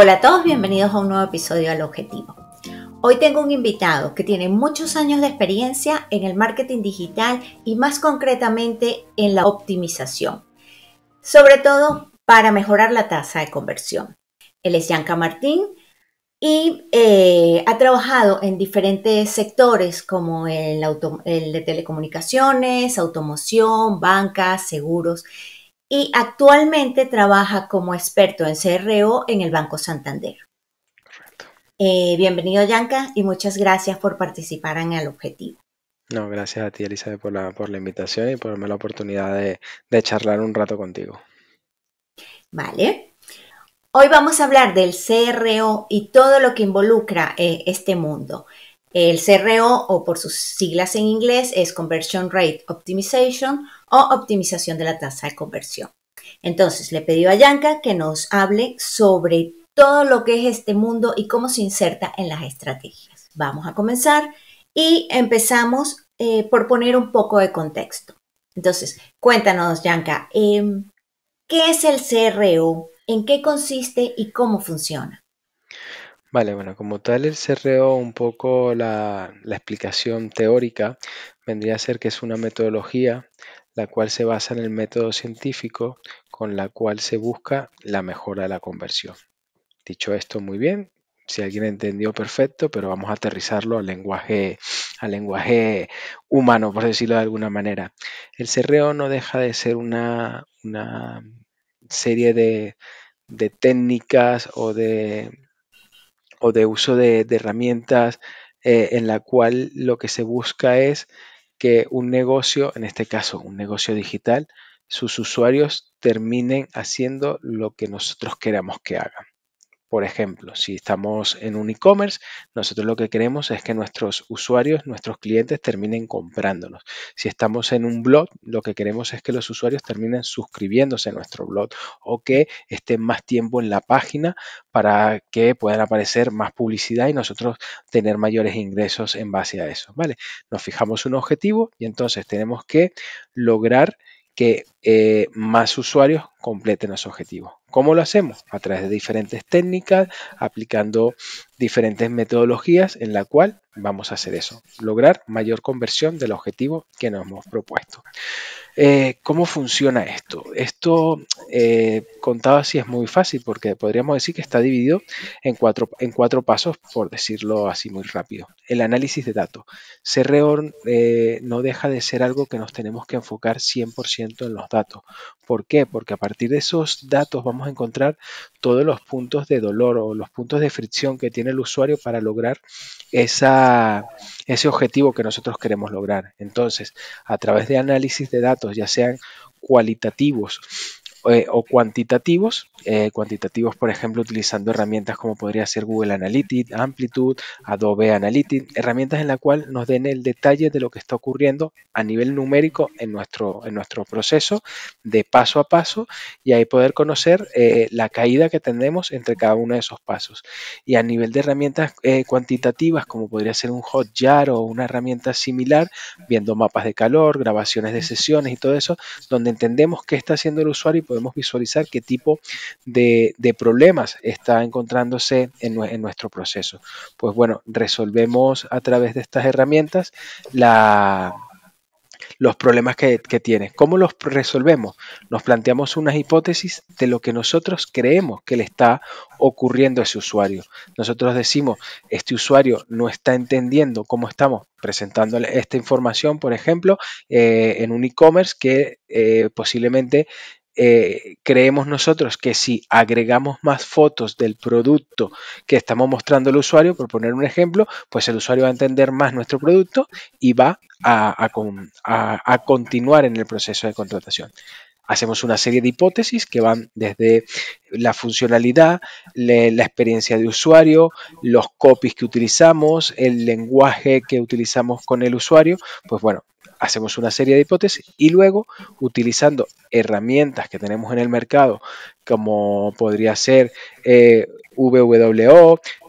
Hola a todos, bienvenidos a un nuevo episodio al Objetivo. Hoy tengo un invitado que tiene muchos años de experiencia en el marketing digital y más concretamente en la optimización, sobre todo para mejorar la tasa de conversión. Él es Yanka Martín y eh, ha trabajado en diferentes sectores como el, el de telecomunicaciones, automoción, bancas, seguros y actualmente trabaja como experto en CRO en el Banco Santander. Eh, bienvenido, Yanka, y muchas gracias por participar en el objetivo. No, gracias a ti, Elizabeth, por la, invitación y por darme la oportunidad de, charlar un rato contigo. Vale. Hoy vamos a hablar del CRO y todo lo que involucra eh, este mundo. El CRO, o por sus siglas en inglés, es Conversion Rate Optimization, o optimización de la tasa de conversión. Entonces, le pedí a Yanka que nos hable sobre todo lo que es este mundo y cómo se inserta en las estrategias. Vamos a comenzar y empezamos eh, por poner un poco de contexto. Entonces, cuéntanos, Yanka, em, ¿qué es el CRO? ¿En qué consiste y cómo funciona? Vale, bueno, como tal el CRO, un poco la explicación teórica vendría a ser que es una metodología la cual se basa en el método científico con la cual se busca la mejora de la conversión. Dicho esto, muy bien. Si alguien entendió, perfecto, pero vamos a aterrizarlo al lenguaje, al lenguaje humano, por decirlo de alguna manera. El cerreo no deja de ser una, serie de, técnicas o de, o de uso de, herramientas eh, en la cual lo que se busca es que un negocio, en este caso un negocio digital, sus usuarios terminen haciendo lo que nosotros queramos que hagan. Por ejemplo, si estamos en un e-commerce, nosotros lo que queremos es que nuestros usuarios, nuestros clientes terminen comprándonos. Si estamos en un blog, lo que queremos es que los usuarios terminen suscribiéndose a nuestro blog o que estén más tiempo en la página para que puedan aparecer más publicidad y nosotros tener mayores ingresos en base a eso. ¿vale? Nos fijamos un objetivo y entonces tenemos que lograr que eh, más usuarios completen los objetivos. ¿Cómo lo hacemos? A través de diferentes técnicas, aplicando diferentes metodologías en la cual vamos a hacer eso, lograr mayor conversión del objetivo que nos hemos propuesto. Eh, ¿Cómo funciona esto? Esto eh, contado así es muy fácil porque podríamos decir que está dividido en cuatro, en cuatro pasos, por decirlo así muy rápido. El análisis de datos. CREOR eh, no deja de ser algo que nos tenemos que enfocar 100% en los datos. ¿Por qué? Porque a partir de esos datos vamos a encontrar todos los puntos de dolor o los puntos de fricción que tiene el usuario para lograr esa, ese objetivo que nosotros queremos lograr. Entonces, a través de análisis de datos, ya sean cualitativos eh, o cuantitativos, eh, cuantitativos por ejemplo utilizando herramientas como podría ser Google Analytics, Amplitude, Adobe Analytics, herramientas en la cual nos den el detalle de lo que está ocurriendo a nivel numérico en nuestro, en nuestro proceso de paso a paso y ahí poder conocer eh, la caída que tenemos entre cada uno de esos pasos. Y a nivel de herramientas cuantitativas como podría ser un Hotjar o una herramienta similar, viendo mapas de calor, grabaciones de sesiones y todo eso, donde entendemos qué está haciendo el usuario y podemos visualizar qué tipo de, problemas está encontrándose en, nuestro proceso. Pues bueno, resolvemos a través de estas herramientas la, los problemas que, tiene. ¿Cómo los resolvemos? Nos planteamos unas hipótesis de lo que nosotros creemos que le está ocurriendo a ese usuario. Nosotros decimos, este usuario no está entendiendo cómo estamos presentándole esta información, por ejemplo, eh, en un e-commerce que eh, posiblemente eh, creemos nosotros que si agregamos más fotos del producto que estamos mostrando al usuario, por poner un ejemplo, pues el usuario va a entender más nuestro producto y va a, continuar en el proceso de contratación. Hacemos una serie de hipótesis que van desde la funcionalidad, la experiencia de usuario, los copies que utilizamos, el lenguaje que utilizamos con el usuario. Pues bueno, hacemos una serie de hipótesis y luego utilizando herramientas que tenemos en el mercado, como podría ser eh,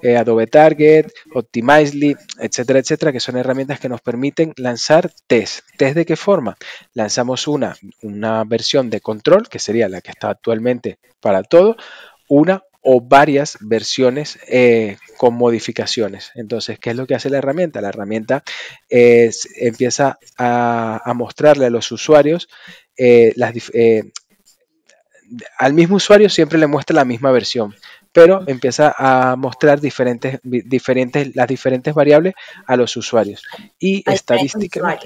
eh, Adobe Target, Optimizely, etcétera, etcétera, que son herramientas que nos permiten lanzar test. ¿Test de qué forma? Lanzamos una, una versión de control, que sería la que está actualmente para todo, una o varias versiones eh, con modificaciones. Entonces, ¿qué es lo que hace la herramienta? La herramienta empieza a, mostrarle a los usuarios eh, las, eh, al mismo usuario siempre le muestra la misma versión, pero empieza a mostrar diferentes, diferentes, las diferentes variables a los usuarios. Y estadísticas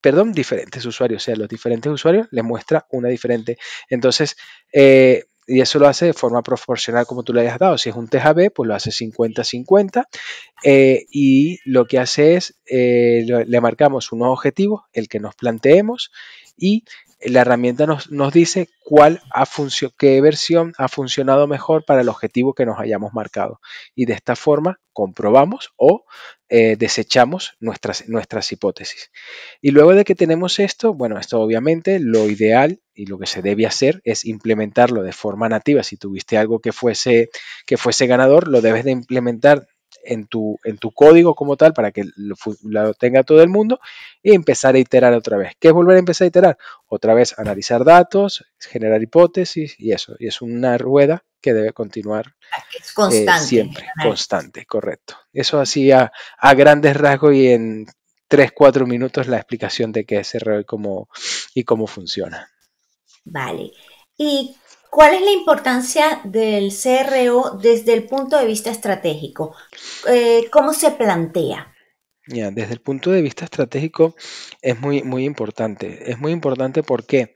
perdón, diferentes usuarios, o sea, los diferentes usuarios le muestra una diferente. Entonces, y eso lo hace de forma proporcional como tú le hayas dado. Si es un TJB, pues lo hace 50-50 eh, y lo que hace es, eh, le marcamos unos objetivos, el que nos planteemos y la herramienta nos, dice cuál ha qué versión ha funcionado mejor para el objetivo que nos hayamos marcado. Y de esta forma comprobamos o eh, desechamos nuestras, nuestras hipótesis. Y luego de que tenemos esto, bueno, esto obviamente lo ideal y lo que se debe hacer es implementarlo de forma nativa. Si tuviste algo que fuese, que fuese ganador, lo debes de implementar en tu, en tu código como tal para que lo, tenga todo el mundo y empezar a iterar otra vez. ¿Qué es volver a empezar a iterar? Otra vez analizar datos, generar hipótesis y eso. Y es una rueda que debe continuar eh, constante, siempre, constante, correcto. Eso así a, grandes rasgos y en 3-4 minutos la explicación de qué es ROI y cómo, y cómo funciona. Vale. ¿Y ¿Cuál es la importancia del CRO desde el punto de vista estratégico? Eh, ¿Cómo se plantea? desde el punto de vista estratégico es muy, muy importante. Es muy importante ¿por qué?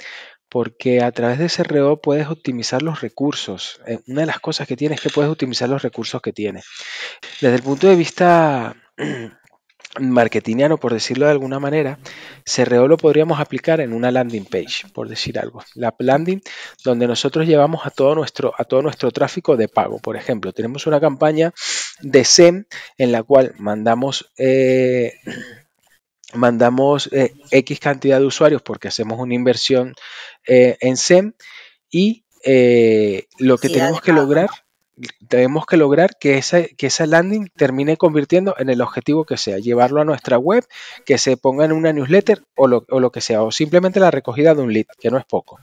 porque a través de CRO puedes optimizar los recursos. Eh, una de las cosas que tienes es que puedes optimizar los recursos que tienes. Desde el punto de vista marketingiano, por decirlo de alguna manera, CRO lo podríamos aplicar en una landing page, por decir algo. La landing donde nosotros llevamos a todo nuestro, a todo nuestro tráfico de pago. Por ejemplo, tenemos una campaña de SEM en la cual mandamos... Eh, mandamos eh, X cantidad de usuarios porque hacemos una inversión eh, en SEM y lo que tenemos que ah, lograr, tenemos que lograr que esa, que esa landing termine convirtiendo en el objetivo que sea, llevarlo a nuestra web, que se ponga en una newsletter o lo, que sea, o simplemente la recogida de un lead, que no es poco.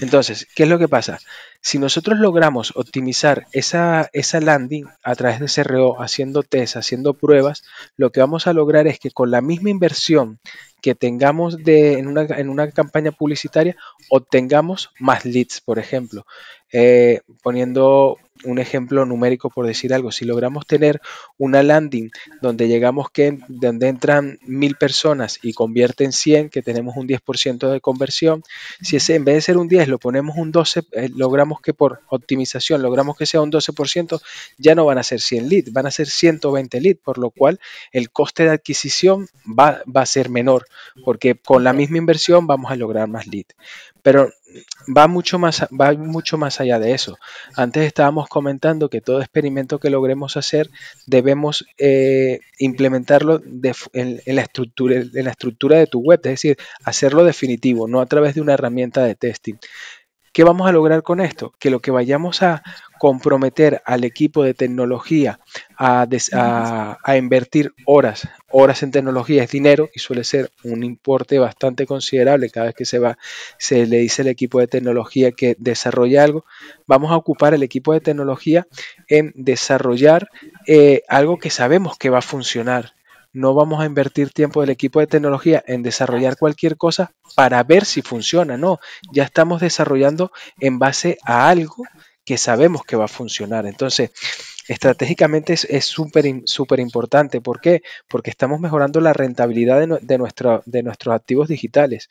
Entonces, ¿qué es lo que pasa? Si nosotros logramos optimizar esa, esa landing a través de CRO, haciendo test, haciendo pruebas, lo que vamos a lograr es que con la misma inversión que tengamos de, en, una, en una campaña publicitaria, obtengamos más leads, por ejemplo. Eh, poniendo un ejemplo numérico por decir algo, si logramos tener una landing donde llegamos que donde entran mil personas y convierten 100, que tenemos un 10% de conversión, si ese en vez de ser un 10 lo ponemos un 12, eh, logramos que por optimización logramos que sea un 12%, ya no van a ser 100 leads, van a ser 120 leads, por lo cual el coste de adquisición va, va a ser menor, porque con la misma inversión vamos a lograr más leads. Pero va mucho, más, va mucho más allá de eso. Antes estábamos comentando que todo experimento que logremos hacer debemos eh, implementarlo la estructura, en la estructura de tu web, es decir, hacerlo definitivo, no a través de una herramienta de testing. ¿Qué vamos a lograr con esto? Que lo que vayamos a comprometer al equipo de tecnología a, invertir horas, horas en tecnología es dinero y suele ser un importe bastante considerable cada vez que se va, se le dice al equipo de tecnología que desarrolla algo, vamos a ocupar el equipo de tecnología en desarrollar eh, algo que sabemos que va a funcionar. No vamos a invertir tiempo del equipo de tecnología en desarrollar cualquier cosa para ver si funciona. No, ya estamos desarrollando en base a algo que sabemos que va a funcionar. Entonces, estratégicamente es súper importante. ¿Por qué? Porque estamos mejorando la rentabilidad de, nuestro, de nuestros activos digitales.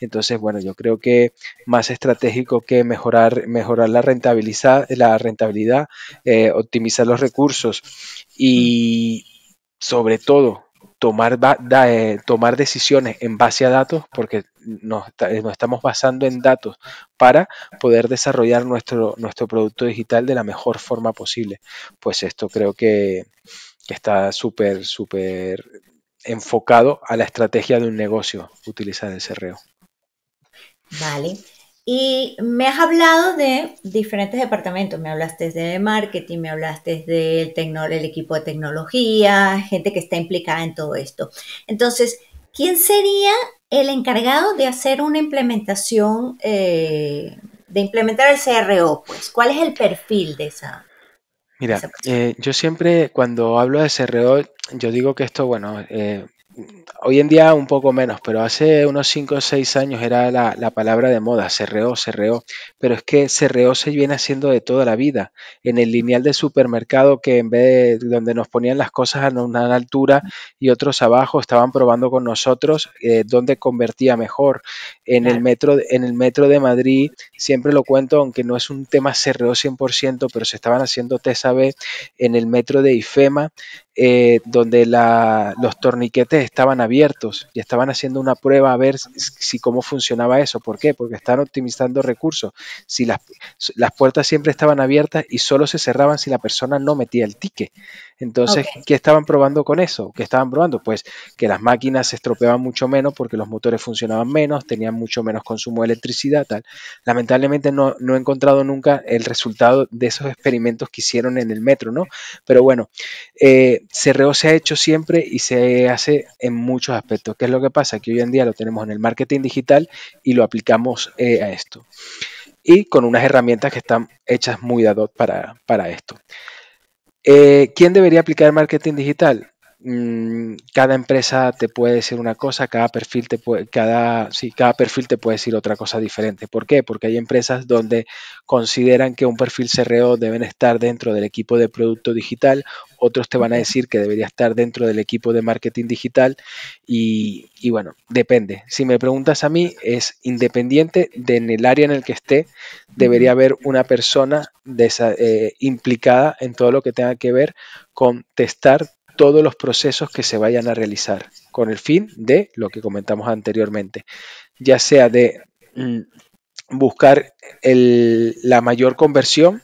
Entonces, bueno, yo creo que más estratégico que mejorar, mejorar la, rentabilidad, la rentabilidad eh, optimizar los recursos y sobre todo tomar, eh, tomar decisiones en base a datos, porque eh, nos, estamos basando en datos para poder desarrollar nuestro, nuestro producto digital de la mejor forma posible. Pues esto creo que, está súper, súper enfocado a la estrategia de un negocio, utilizar el cerreo. Vale, y me has hablado de diferentes departamentos, me hablaste de marketing, me hablaste del el equipo de tecnología, gente que está implicada en todo esto. Entonces, ¿quién sería el encargado de hacer una implementación, eh, de implementar el CRO? Pues, ¿cuál es el perfil de esa? Mira, eh, yo siempre cuando hablo de CRO, yo digo que esto, bueno, eh, hoy en día un poco menos, pero hace unos 5 o 6 años era la, palabra de moda, CRO, CRO. Pero es que CRO se viene haciendo de toda la vida. En el lineal de supermercado, que en vez de donde nos ponían las cosas a una altura y otros abajo, estaban probando con nosotros eh, dónde convertía mejor. En el, metro, en el metro de Madrid, siempre lo cuento, aunque no es un tema CRO 100%, pero se estaban haciendo test en el metro de IFEMA, eh, donde los torniquetes estaban abiertos y estaban haciendo una prueba a ver si, cómo funcionaba eso. ¿Por qué? Porque estaban optimizando recursos. Si las, las puertas siempre estaban abiertas y solo se cerraban si la persona no metía el ticket. Entonces, ¿qué estaban probando con eso? ¿Qué estaban probando? Pues que las máquinas se estropeaban mucho menos porque los motores funcionaban menos, tenían mucho menos consumo de electricidad, tal. Lamentablemente no, he encontrado nunca el resultado de esos experimentos que hicieron en el metro, ¿no? Pero bueno, eh, se ha hecho siempre y se hace en muchos aspectos. ¿Qué es lo que pasa? Que hoy en día lo tenemos en el marketing digital y lo aplicamos eh, a esto. Y con unas herramientas que están hechas muy ad hoc para, para esto. Eh, ¿Quién debería aplicar marketing digital? Mm, cada empresa te puede decir una cosa, cada perfil te puede, cada, cada perfil te puede decir otra cosa diferente. ¿Por qué? Porque hay empresas donde consideran que un perfil CRO deben estar dentro del equipo de producto digital, otros te van a decir que debería estar dentro del equipo de marketing digital y, bueno, depende. Si me preguntas a mí, es independiente de en el área en el que esté, debería haber una persona eh, implicada en todo lo que tenga que ver con testar todos los procesos que se vayan a realizar con el fin de lo que comentamos anteriormente, ya sea de mm, buscar la mayor conversión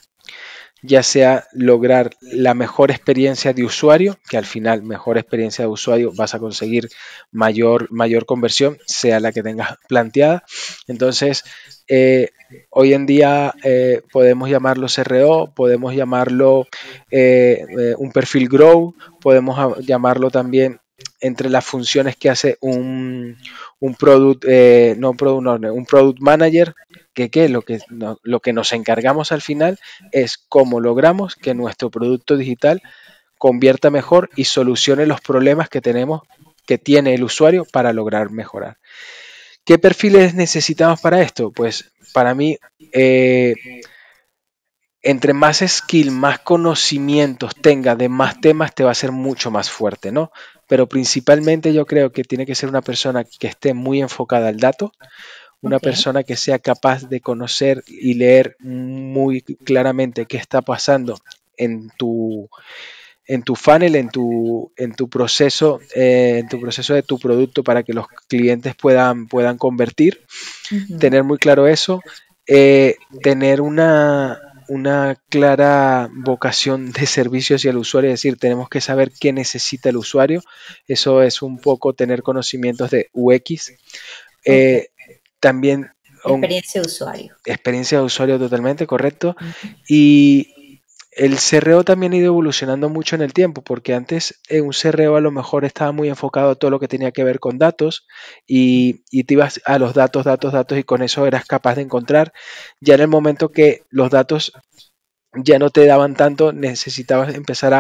ya sea lograr la mejor experiencia de usuario, que al final mejor experiencia de usuario vas a conseguir mayor, mayor conversión, sea la que tengas planteada. Entonces, eh, hoy en día eh, podemos llamarlo CRO, podemos llamarlo eh, un perfil grow, podemos llamarlo también entre las funciones que hace un, un product, eh, no un product manager, que, lo, que lo que nos encargamos al final es cómo logramos que nuestro producto digital convierta mejor y solucione los problemas que tenemos, que tiene el usuario para lograr mejorar. ¿Qué perfiles necesitamos para esto? Pues para mí, eh, entre más skill, más conocimientos tenga de más temas, te va a ser mucho más fuerte, ¿no? pero principalmente yo creo que tiene que ser una persona que esté muy enfocada al dato, una persona que sea capaz de conocer y leer muy claramente qué está pasando en tu en tu funnel, en tu, en tu proceso, eh, en tu proceso de tu producto para que los clientes puedan, puedan convertir, tener muy claro eso, eh, tener una, una clara vocación de servicios y al usuario, es decir, tenemos que saber qué necesita el usuario. Eso es un poco tener conocimientos de UX. Eh, también... Experiencia de usuario. Experiencia de usuario totalmente, correcto. Y el CRO también ha ido evolucionando mucho en el tiempo, porque antes un CRO a lo mejor estaba muy enfocado a todo lo que tenía que ver con datos y, te ibas a los datos, datos, datos y con eso eras capaz de encontrar. Ya en el momento que los datos ya no te daban tanto, necesitabas empezar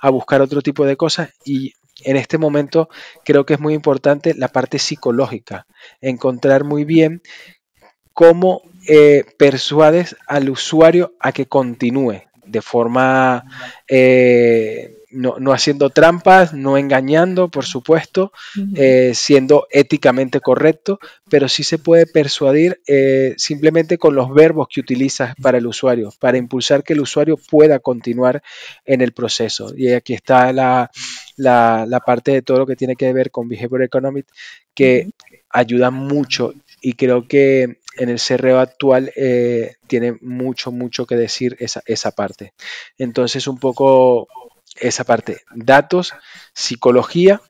a, buscar otro tipo de cosas y en este momento creo que es muy importante la parte psicológica, encontrar muy bien cómo eh, persuades al usuario a que continúe de forma eh, no, no, haciendo trampas, no engañando, por supuesto, eh, siendo éticamente correcto, pero sí se puede persuadir eh, simplemente con los verbos que utilizas para el usuario, para impulsar que el usuario pueda continuar en el proceso. Y aquí está la, parte de todo lo que tiene que ver con Behavior Economics, que ayuda mucho y creo que en el CRO e actual eh, tiene mucho, mucho que decir esa, esa parte. Entonces, un poco esa parte, datos, psicología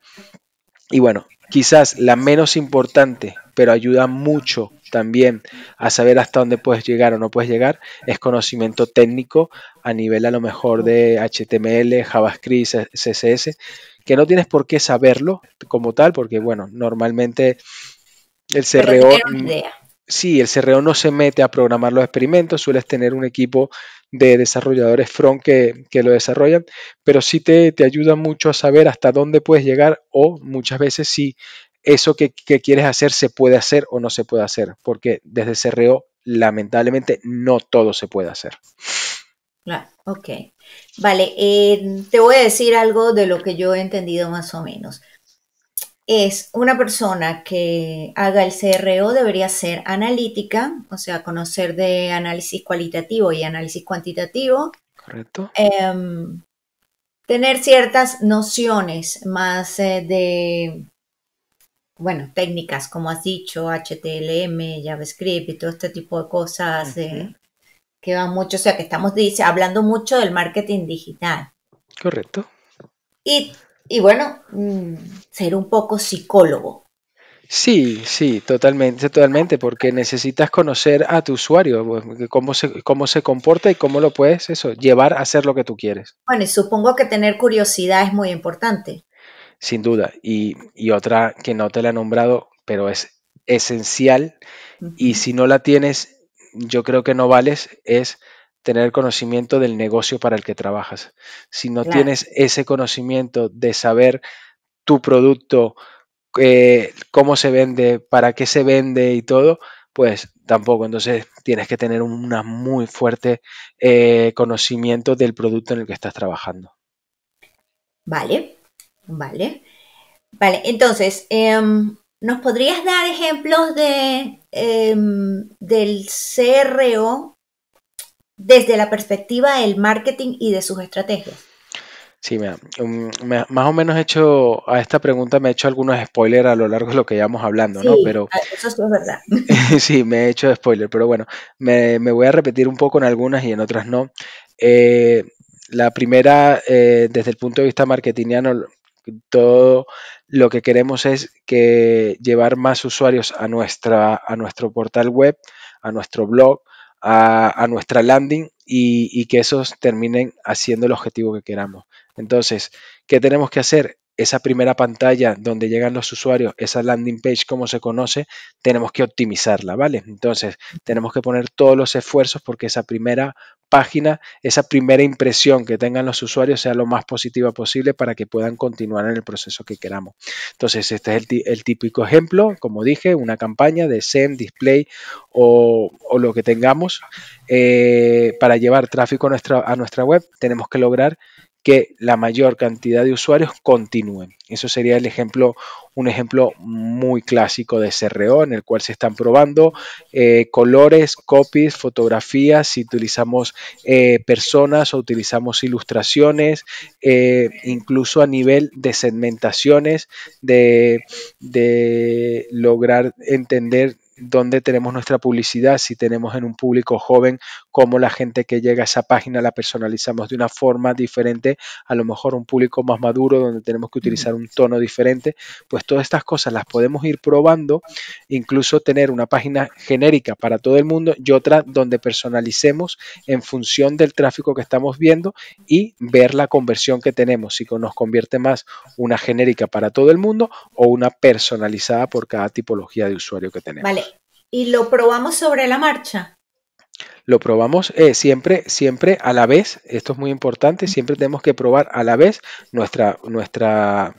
y bueno, quizás la menos importante, pero ayuda mucho también a saber hasta dónde puedes llegar o no puedes llegar, es conocimiento técnico a nivel a lo mejor de HTML, JavaScript, CSS, que no tienes por qué saberlo como tal, porque bueno, normalmente el CRO, sí, el CRO no se mete a programar los experimentos, sueles tener un equipo de desarrolladores front que, lo desarrollan, pero sí te, ayuda mucho a saber hasta dónde puedes llegar o muchas veces si eso que, quieres hacer se puede hacer o no se puede hacer, porque desde CRO lamentablemente no todo se puede hacer. Claro, ok. Vale, eh, te voy a decir algo de lo que yo he entendido más o menos es una persona que haga el CRO debería ser analítica, o sea, conocer de análisis cualitativo y análisis cuantitativo. Correcto. Em, tener ciertas nociones más eh, de, bueno, técnicas, como has dicho, HTML, JavaScript y todo este tipo de cosas eh, que van mucho, o sea, que estamos hablando mucho del marketing digital. Correcto. Y y bueno, mm, ser un poco psicólogo. Sí, sí, totalmente, totalmente, porque necesitas conocer a tu usuario, pues, cómo se, cómo se comporta y cómo lo puedes eso, llevar a hacer lo que tú quieres. Bueno, y supongo que tener curiosidad es muy importante. Sin duda, y, otra que no te la he nombrado, pero es esencial, y si no la tienes, yo creo que no vales, es tener conocimiento del negocio para el que trabajas. Si no tienes ese conocimiento de saber tu producto, eh, cómo se vende, para qué se vende y todo, pues tampoco. Entonces tienes que tener un muy fuerte eh, conocimiento del producto en el que estás trabajando. Vale, vale. Vale, entonces, em, ¿nos podrías dar ejemplos de, em, del CRO desde la perspectiva del marketing y de sus estrategias? Sí, mira, um, me, más o menos he hecho a esta pregunta, me he hecho algunos spoilers a lo largo de lo que llevamos hablando, ¿no? Pero, ah, eso es verdad. sí, me he hecho spoiler, pero bueno, me, voy a repetir un poco en algunas y en otras no. Eh, la primera, eh, desde el punto de vista marketingiano, todo lo que queremos es que llevar más usuarios a, nuestra, a nuestro portal web, a nuestro blog, a, nuestra landing y, y, que esos terminen haciendo el objetivo que queramos. Entonces, ¿qué tenemos que hacer? esa primera pantalla donde llegan los usuarios, esa landing page como se conoce, tenemos que optimizarla, ¿vale? Entonces, tenemos que poner todos los esfuerzos porque esa primera página, esa primera impresión que tengan los usuarios sea lo más positiva posible para que puedan continuar en el proceso que queramos. Entonces, este es el, típico ejemplo, como dije, una campaña de SEM, display o, lo que tengamos eh, para llevar tráfico a nuestra web. Tenemos que lograr que la mayor cantidad de usuarios continúen. Eso sería el ejemplo, un ejemplo muy clásico de CRO en el cual se están probando eh, colores, copies, fotografías, si utilizamos eh, personas o utilizamos ilustraciones, eh, incluso a nivel de segmentaciones, de lograr entender dónde tenemos nuestra publicidad, si tenemos en un público joven cómo la gente que llega a esa página la personalizamos de una forma diferente, a lo mejor un público más maduro donde tenemos que utilizar un tono diferente, pues todas estas cosas las podemos ir probando, incluso tener una página genérica para todo el mundo y otra donde personalicemos en función del tráfico que estamos viendo y ver la conversión que tenemos, si nos convierte más una genérica para todo el mundo o una personalizada por cada tipología de usuario que tenemos. Vale, y lo probamos sobre la marcha. Lo probamos eh, siempre, siempre a la vez. Esto es muy importante. Siempre tenemos que probar a la vez nuestra, nuestra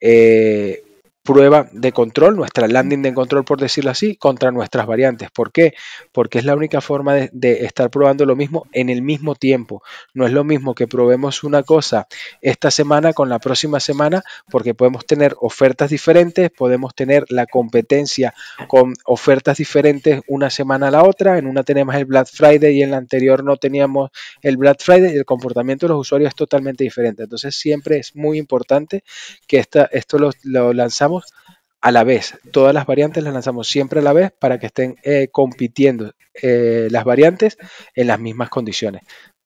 eh, prueba de control, nuestra landing de control, por decirlo así, contra nuestras variantes. ¿Por qué? Porque es la única forma de, estar probando lo mismo en el mismo tiempo. No es lo mismo que probemos una cosa esta semana con la próxima semana, porque podemos tener ofertas diferentes, podemos tener la competencia con ofertas diferentes una semana a la otra. En una tenemos el Black Friday y en la anterior no teníamos el Black Friday. y El comportamiento de los usuarios es totalmente diferente. Entonces siempre es muy importante que esta, esto lo lanzamos a la vez. Todas las variantes las lanzamos siempre a la vez para que estén eh, compitiendo eh, las variantes en las mismas condiciones.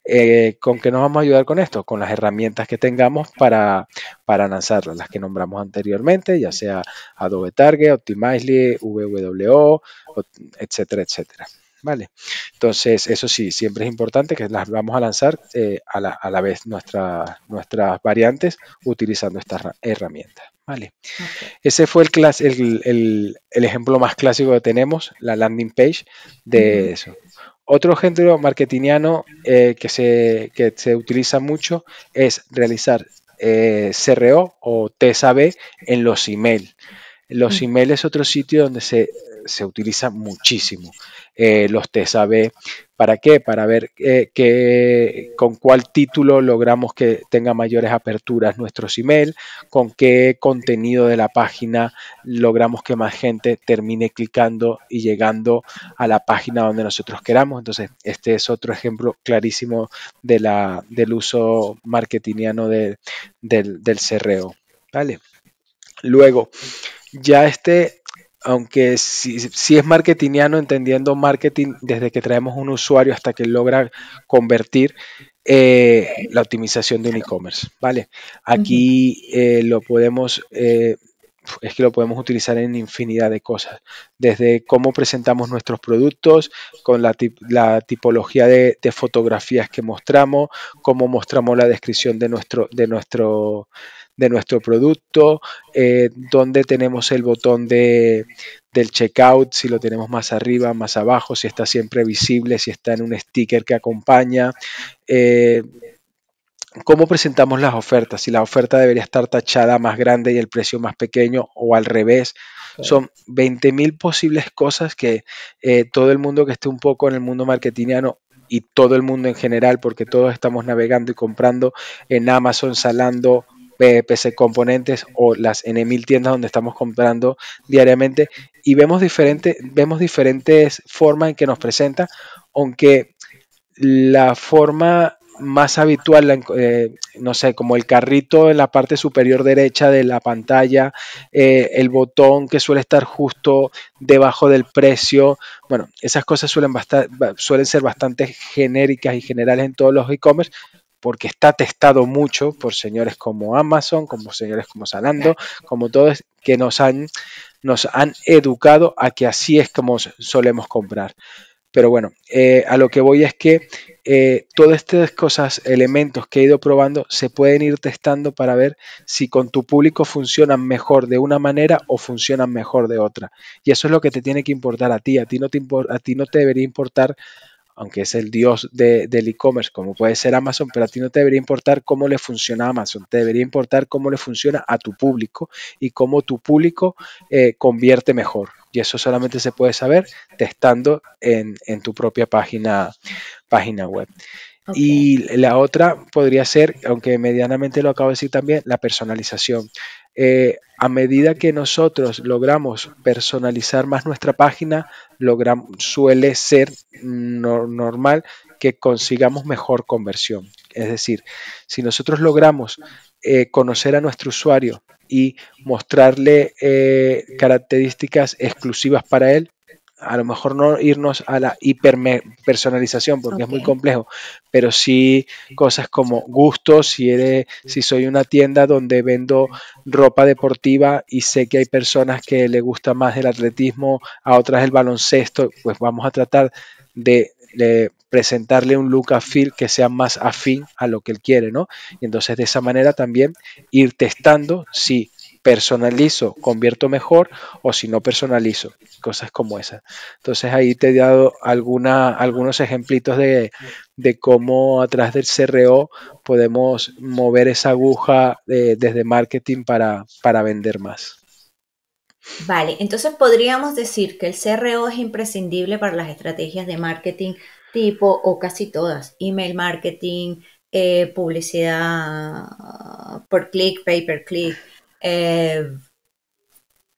Eh, ¿Con que nos vamos a ayudar con esto? Con las herramientas que tengamos para, para lanzarlas, las que nombramos anteriormente, ya sea Adobe Target, Optimizely, WWO, etcétera, etcétera. ¿vale? Entonces, eso sí, siempre es importante que las vamos a lanzar eh, a, la, a, la, vez nuestras nuestras variantes utilizando estas herramientas, ¿vale? Ese fue el, el, el, ejemplo más clásico que tenemos, la landing page de eso. Otro género marketingiano eh, que, se, que se utiliza mucho es realizar eh, CRO o TSAB en los emails. Los emails es otro sitio donde se se utiliza muchísimo eh, los TSAB ¿Para qué? Para ver eh, con cuál título logramos que tenga mayores aperturas nuestros email, con qué contenido de la página logramos que más gente termine clicando y llegando a la página donde nosotros queramos. Entonces, este es otro ejemplo clarísimo de la, del uso marketingiano del, del ¿Vale? Luego, ya este aunque si es marketingiano, entendiendo marketing desde que traemos un usuario hasta que logra convertir eh, la optimización de un e-commerce, ¿vale? Aquí eh, lo podemos, eh, es que lo podemos utilizar en infinidad de cosas, desde cómo presentamos nuestros productos, con la, tipología de, fotografías que mostramos, cómo mostramos la descripción de nuestro, de nuestro de nuestro producto, eh, dónde tenemos el botón de, del checkout, si lo tenemos más arriba, más abajo, si está siempre visible, si está en un sticker que acompaña. Eh, cómo presentamos las ofertas, si la oferta debería estar tachada más grande y el precio más pequeño o al revés. Son 20.000 posibles cosas que eh, todo el mundo que esté un poco en el mundo marketingiano y todo el mundo en general, porque todos estamos navegando y comprando en Amazon, salando, PC Componentes o las N1000 tiendas donde estamos comprando diariamente y vemos, diferente, vemos diferentes formas en que nos presenta, aunque la forma más habitual, eh, no sé, como el carrito en la parte superior derecha de la pantalla, eh, el botón que suele estar justo debajo del precio. Bueno, esas cosas suelen ser bastante genéricas y generales en todos los e-commerce, porque está testado mucho por señores como Amazon, como señores como Salando, como todos que nos han, educado a que así es como solemos comprar. Pero bueno, eh, a lo que voy es que eh, todas estas cosas, elementos que he ido probando, se pueden ir testando para ver si con tu público funcionan mejor de una manera o funcionan mejor de otra. Y eso es lo que te tiene que importar a ti. a ti no te debería importar aunque es el dios de, del e-commerce, como puede ser Amazon, pero a ti no te debería importar cómo le funciona Amazon, te debería importar cómo le funciona a tu público y cómo tu público eh, convierte mejor. Y eso solamente se puede saber testando en, tu propia página, página web. Y la otra podría ser, aunque medianamente lo acabo de decir también, la personalización. Eh, a medida que nosotros logramos personalizar más nuestra página, suele ser normal que consigamos mejor conversión. Es decir, si nosotros logramos eh, conocer a nuestro usuario y mostrarle eh, características exclusivas para él, a lo mejor no irnos a la hiperpersonalización porque es muy complejo, pero sí cosas como gustos, si eres, si soy una tienda donde vendo ropa deportiva y sé que hay personas que le gusta más el atletismo, a otras el baloncesto, pues vamos a tratar de, presentarle un look a feel que sea más afín a lo que él quiere, ¿no? Y entonces de esa manera también ir testando si personalizo, convierto mejor o si no personalizo, cosas como esas. Entonces ahí te he dado alguna, algunos ejemplitos de, cómo atrás del CRO podemos mover esa aguja eh, desde marketing para, para vender más. Vale, entonces podríamos decir que el CRO es imprescindible para las estrategias de marketing tipo o casi todas, email marketing, eh, publicidad por clic, pay per click,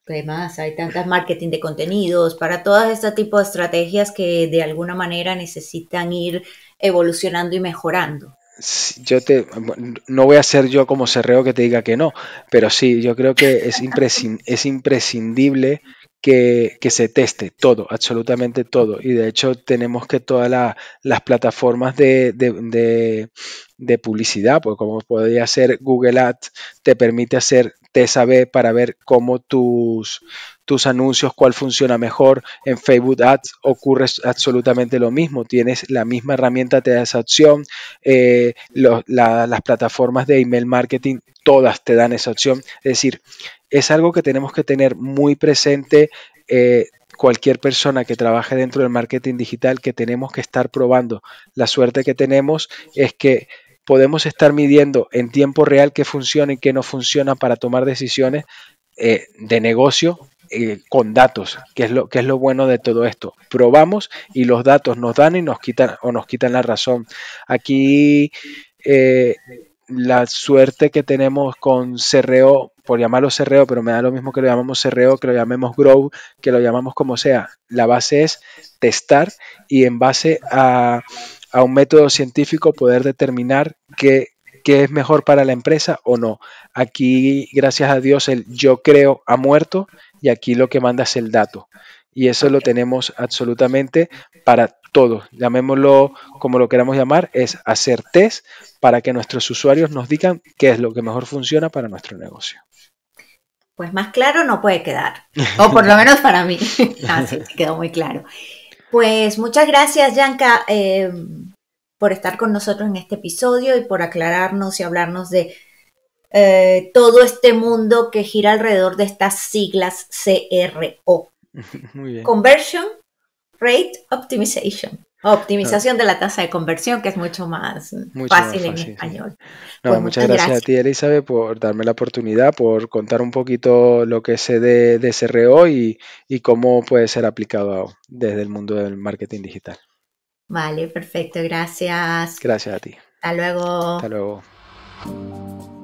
además eh, Hay tantas marketing de contenidos, para todo este tipo de estrategias que de alguna manera necesitan ir evolucionando y mejorando. Yo te, no voy a ser yo como cerreo que te diga que no, pero sí, yo creo que es, es imprescindible que, se teste todo, absolutamente todo. Y de hecho tenemos que todas las plataformas de, de publicidad, pues como podría ser Google Ads, te permite hacer TSAB para ver cómo tus, tus anuncios, cuál funciona mejor. En Facebook Ads ocurre absolutamente lo mismo. Tienes la misma herramienta, te da esa opción. Eh, las plataformas de email marketing, todas te dan esa opción. Es decir, es algo que tenemos que tener muy presente. Eh, cualquier persona que trabaje dentro del marketing digital que tenemos que estar probando. La suerte que tenemos es que podemos estar midiendo en tiempo real qué funciona y qué no funciona para tomar decisiones eh, de negocio eh, con datos, que es, lo, que es lo bueno de todo esto. Probamos y los datos nos dan y nos quitan o nos quitan la razón. Aquí eh, la suerte que tenemos con CRO, por llamarlo CRO, pero me da lo mismo que lo llamamos CRO, que lo llamemos Grow, que lo llamamos como sea. La base es testar y en base a, a un método científico poder determinar qué, es mejor para la empresa o no. Aquí, gracias a Dios, el yo creo ha muerto y aquí lo que manda es el dato. Y eso lo tenemos absolutamente para todos, llamémoslo como lo queramos llamar, es hacer test para que nuestros usuarios nos digan qué es lo que mejor funciona para nuestro negocio. Pues más claro no puede quedar, o por lo menos para mí. Así quedó muy claro. Pues muchas gracias, Yanka, eh, por estar con nosotros en este episodio y por aclararnos y hablarnos de eh, todo este mundo que gira alrededor de estas siglas CRO. Muy Conversion Rate Optimization. Optimización de la tasa de conversión, que es mucho más fácil, en español. Pues muchas gracias, a ti, Elizabeth, por darme la oportunidad, por contar un poquito lo que sé de, de CRO y cómo puede ser aplicado desde el mundo del marketing digital. Vale, perfecto, gracias. Gracias a ti. Hasta luego. Hasta luego.